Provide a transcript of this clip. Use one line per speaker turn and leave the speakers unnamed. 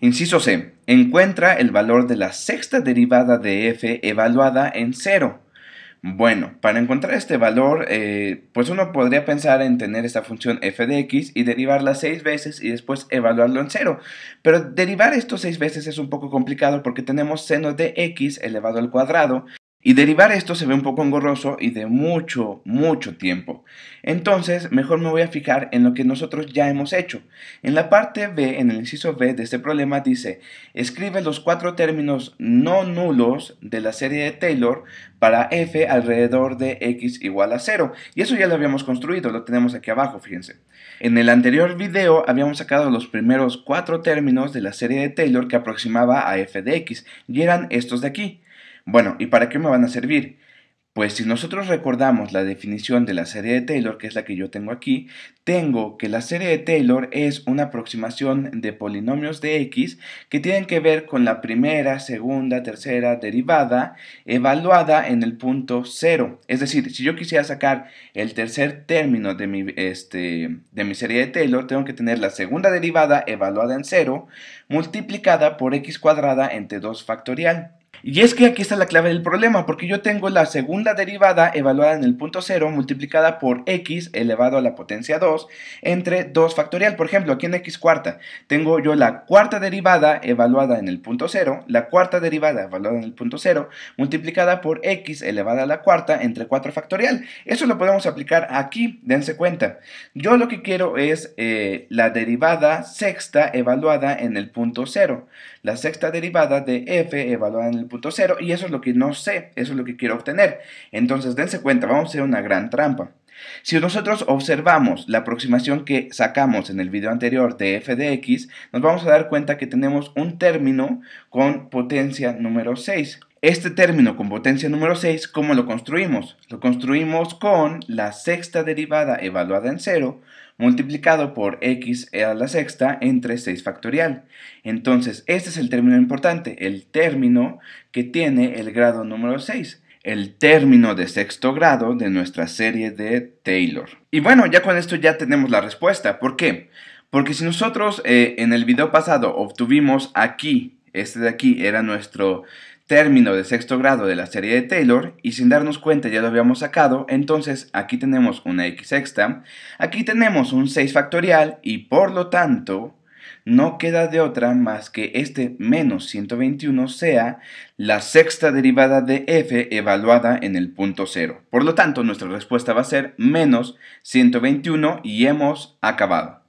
Inciso C. Encuentra el valor de la sexta derivada de f evaluada en cero. Bueno, para encontrar este valor, eh, pues uno podría pensar en tener esta función f de x y derivarla seis veces y después evaluarlo en cero. Pero derivar esto seis veces es un poco complicado porque tenemos seno de x elevado al cuadrado y derivar esto se ve un poco engorroso y de mucho, mucho tiempo. Entonces, mejor me voy a fijar en lo que nosotros ya hemos hecho. En la parte B, en el inciso B de este problema, dice, escribe los cuatro términos no nulos de la serie de Taylor para f alrededor de x igual a 0. Y eso ya lo habíamos construido, lo tenemos aquí abajo, fíjense. En el anterior video habíamos sacado los primeros cuatro términos de la serie de Taylor que aproximaba a f de x, y eran estos de aquí. Bueno, ¿y para qué me van a servir? Pues si nosotros recordamos la definición de la serie de Taylor, que es la que yo tengo aquí, tengo que la serie de Taylor es una aproximación de polinomios de x que tienen que ver con la primera, segunda, tercera derivada evaluada en el punto cero. Es decir, si yo quisiera sacar el tercer término de mi, este, de mi serie de Taylor, tengo que tener la segunda derivada evaluada en cero multiplicada por x cuadrada entre 2 factorial. Y es que aquí está la clave del problema, porque yo tengo la segunda derivada evaluada en el punto 0 multiplicada por x elevado a la potencia 2 entre 2 factorial. Por ejemplo, aquí en x cuarta tengo yo la cuarta derivada evaluada en el punto 0, la cuarta derivada evaluada en el punto 0 multiplicada por x elevada a la cuarta entre 4 factorial. Eso lo podemos aplicar aquí, dense cuenta. Yo lo que quiero es eh, la derivada sexta evaluada en el punto 0, la sexta derivada de f evaluada en 1.0 y eso es lo que no sé, eso es lo que quiero obtener. Entonces dense cuenta, vamos a hacer una gran trampa. Si nosotros observamos la aproximación que sacamos en el video anterior de f de x, nos vamos a dar cuenta que tenemos un término con potencia número 6. Este término con potencia número 6, ¿cómo lo construimos? Lo construimos con la sexta derivada evaluada en 0 multiplicado por x a la sexta entre 6 factorial. Entonces, este es el término importante, el término que tiene el grado número 6 el término de sexto grado de nuestra serie de Taylor. Y bueno, ya con esto ya tenemos la respuesta. ¿Por qué? Porque si nosotros eh, en el video pasado obtuvimos aquí este de aquí era nuestro término de sexto grado de la serie de Taylor y sin darnos cuenta ya lo habíamos sacado, entonces aquí tenemos una x sexta, aquí tenemos un 6 factorial y por lo tanto no queda de otra más que este menos 121 sea la sexta derivada de f evaluada en el punto 0. Por lo tanto, nuestra respuesta va a ser menos 121 y hemos acabado.